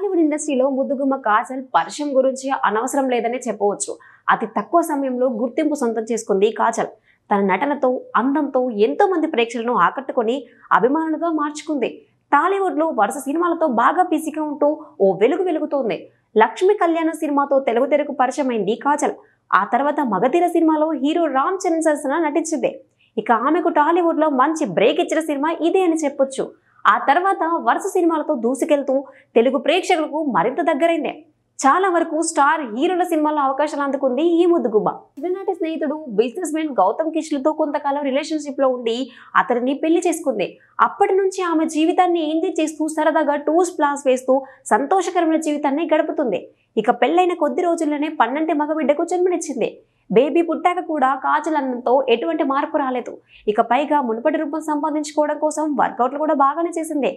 టాలీవుడ్ ఇండస్ట్రీలో ముద్దుగుమ్మ కాజల్ పరిచయం గురించి అనవసరం లేదనే చెప్పవచ్చు అతి తక్కువ సమయంలో గుర్తింపు సొంతం చేసుకుంది కాజల్ తన నటనతో అందంతో ఎంతో మంది ప్రేక్షకులను ఆకట్టుకొని అభిమానులుగా మార్చుకుంది టాలీవుడ్లో వరుస సినిమాలతో బాగా బిజీగా ఉంటూ ఓ వెలుగు వెలుగుతోంది లక్ష్మీ కళ్యాణ సినిమాతో తెలుగు తెలుగు పరిచయమైంది కాజల్ ఆ తర్వాత మగతీర సినిమాలో హీరో రామ్ చరణ్ సరసన నటించింది ఇక ఆమెకు టాలీవుడ్లో మంచి బ్రేక్ ఇచ్చిన సినిమా ఇదే అని చెప్పొచ్చు ఆ తర్వాత వరుస సినిమాలతో దూసుకెళ్తూ తెలుగు ప్రేక్షకులకు మరింత దగ్గరైందే చాలా వరకు స్టార్ హీరోల సినిమాల్లో అవకాశాలు అందుకుంది ఈ ముద్దుగుబ్బ చిన్ననాటి స్నేహితుడు బిజినెస్ మ్యాన్ గౌతమ్ కిష్లతో కొంతకాలం రిలేషన్షిప్లో ఉండి అతడిని పెళ్లి చేసుకుంది అప్పటి నుంచి ఆమె జీవితాన్ని ఏంది చేస్తూ సరదాగా టూర్స్ ప్లాన్స్ వేస్తూ సంతోషకరమైన జీవితాన్ని గడుపుతుంది ఇక పెళ్ళైన కొద్ది రోజుల్లోనే పన్నంటి మగబిడ్డకు జన్మనిచ్చింది బేబీ పుట్టాక కూడా కాజల్ అన్నంతో ఎటువంటి మార్పు రాలేదు ఇక పైగా మునుపటి రూపం సంపాదించుకోవడం కోసం వర్కౌట్లు కూడా బాగానే చేసింది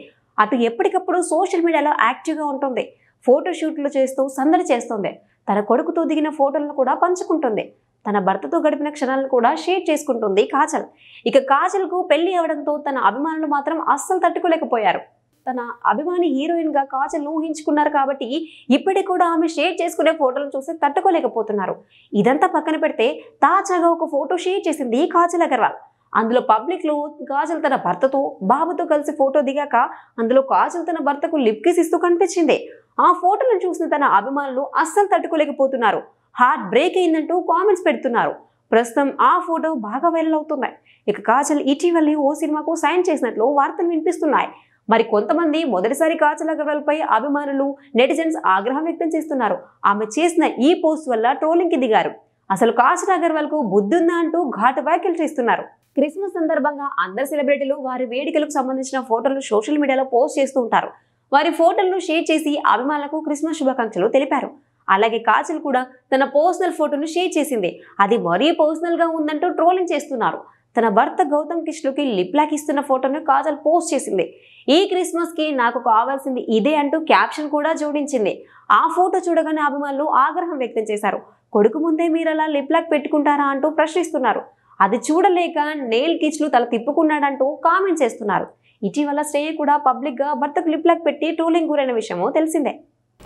అటు ఎప్పటికప్పుడు సోషల్ మీడియాలో యాక్టివ్గా ఉంటుంది ఫోటోషూట్లు చేస్తూ సందడి చేస్తుంది తన కొడుకుతో దిగిన ఫోటోలను కూడా పంచుకుంటుంది తన భర్తతో గడిపిన క్షణాలను కూడా షేర్ చేసుకుంటుంది కాజల్ ఇక కాజల్కు పెళ్లి అవ్వడంతో తన అభిమానులు మాత్రం అస్సలు తట్టుకోలేకపోయారు తన అభిమాని హీరోయిన్గా కాజల్ ఊహించుకున్నారు కాబట్టి ఇప్పటికి కూడా ఆమె షేర్ చేసుకునే ఫోటోలు చూసి తట్టుకోలేకపోతున్నారు ఇదంతా పక్కన పెడితే తాజాగా ఒక ఫోటో షేర్ చేసింది కాజల్ అగర్వాల్ అందులో పబ్లిక్లో కాజల్ తన భర్తతో బాబుతో కలిసి ఫోటో దిగాక అందులో కాజల్ తన భర్తకు లిప్ కిస్ ఇస్తూ కనిపించింది ఆ ఫోటోలను చూసిన తన అభిమానులు అస్సలు తట్టుకోలేకపోతున్నారు హార్ట్ బ్రేక్ అయిందంటూ కామెంట్స్ పెడుతున్నారు ప్రస్తుతం ఆ ఫోటో బాగా వైరల్ అవుతున్నాయి ఇక కాజల్ ఇటీవలే ఓ సినిమాకు సైన్ చేసినట్లు వార్తలు వినిపిస్తున్నాయి మరి కొంతమంది మొదటిసారి కాజల్ అగర్వాల్పై అభిమానులు నెటిజన్స్ ఆగ్రహం వ్యక్తం చేస్తున్నారు ఆమె చేసిన ఈ పోస్ట్ వల్ల ట్రోలింగ్కి దిగారు అసలు కాజల్ అగర్వాల్కు కు బుద్ధుందా అంటూ ఘాటు వ్యాఖ్యలు చేస్తున్నారు క్రిస్మస్ సందర్భంగా అందరు సెలబ్రిటీలు వారి వేడుకలకు సంబంధించిన ఫోటోలు సోషల్ మీడియాలో పోస్ట్ చేస్తూ ఉంటారు వారి ఫోటోలను షేర్ చేసి అభిమానులకు క్రిస్మస్ శుభాకాంక్షలు తెలిపారు అలాగే కాజల్ కూడా తన పర్సనల్ ఫోటోను షేర్ చేసింది అది మరీ పర్సనల్గా ఉందంటూ ట్రోలింగ్ చేస్తున్నారు తన భర్త గౌతమ్ కిష్లుకి లిప్లాక్ ఇస్తున్న ఫోటోను కాజల్ పోస్ట్ చేసింది ఈ క్రిస్మస్కి నాకు కావాల్సింది ఇదే అంటూ క్యాప్షన్ కూడా జోడించింది ఆ ఫోటో చూడగానే అభిమానులు ఆగ్రహం వ్యక్తం చేశారు కొడుకు ముందే మీరు అలా లిప్లాక్ పెట్టుకుంటారా అంటూ ప్రశ్నిస్తున్నారు అది చూడలేక నేల్ కిచ్లు తల తిప్పుకున్నాడంటూ కామెంట్ చేస్తున్నారు ఇటీవల శ్రేయ కూడా పబ్లిక్గా భర్తకు లిప్లాక్ పెట్టి ట్రోలింగ్ గురైన విషయమో తెలిసిందే